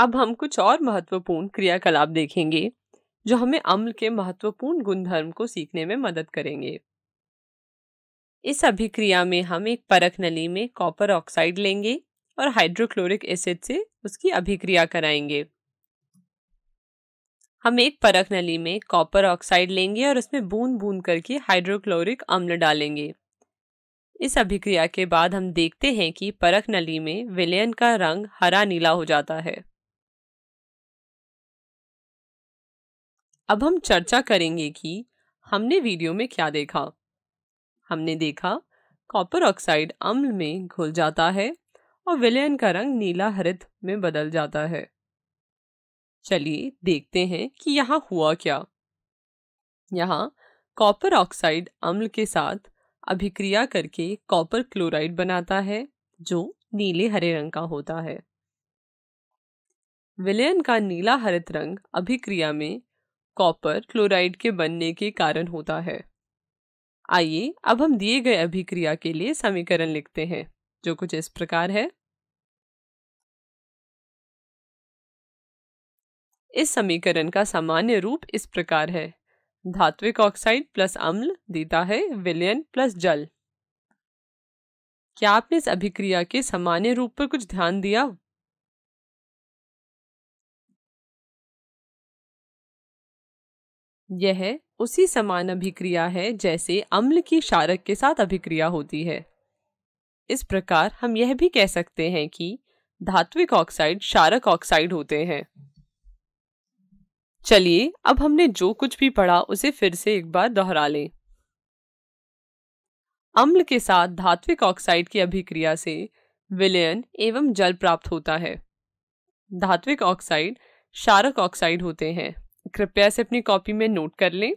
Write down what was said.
अब हम कुछ और महत्वपूर्ण क्रियाकलाप देखेंगे जो हमें अम्ल के महत्वपूर्ण गुणधर्म को सीखने में मदद करेंगे इस अभिक्रिया में हम एक परख नली में कॉपर ऑक्साइड लेंगे और हाइड्रोक्लोरिक एसिड से उसकी अभिक्रिया कराएंगे हम एक परख नली में कॉपर ऑक्साइड लेंगे और उसमें बूंद बूंद करके हाइड्रोक्लोरिक अम्ल डालेंगे इस अभिक्रिया के बाद हम देखते हैं कि परख नली में विलयन का रंग हरा नीला हो जाता है अब हम चर्चा करेंगे कि हमने वीडियो में क्या देखा हमने देखा कॉपर ऑक्साइड अम्ल में घुल जाता है और विलयन का रंग नीला हरित में बदल जाता है चलिए देखते हैं कि यहाँ हुआ क्या यहाँ कॉपर ऑक्साइड अम्ल के साथ अभिक्रिया करके कॉपर क्लोराइड बनाता है जो नीले हरे रंग का होता है विलयन का नीला हरित रंग अभिक्रिया में कॉपर क्लोराइड के बनने के कारण होता है आइए अब हम दिए गए अभिक्रिया के लिए समीकरण लिखते हैं जो कुछ इस प्रकार है इस समीकरण का सामान्य रूप इस प्रकार है धात्विक ऑक्साइड प्लस अम्ल देता है विलयन प्लस जल क्या आपने इस अभिक्रिया के सामान्य रूप पर कुछ ध्यान दिया यह उसी समान अभिक्रिया है जैसे अम्ल की क्षारक के साथ अभिक्रिया होती है इस प्रकार हम यह भी कह सकते हैं कि धात्विक ऑक्साइड क्षारक ऑक्साइड होते हैं चलिए अब हमने जो कुछ भी पढ़ा उसे फिर से एक बार दोहरा लें अम्ल के साथ धात्विक ऑक्साइड की अभिक्रिया से विलयन एवं जल प्राप्त होता है धात्विक ऑक्साइड क्षारक ऑक्साइड होते हैं कृपया से अपनी कॉपी में नोट कर लें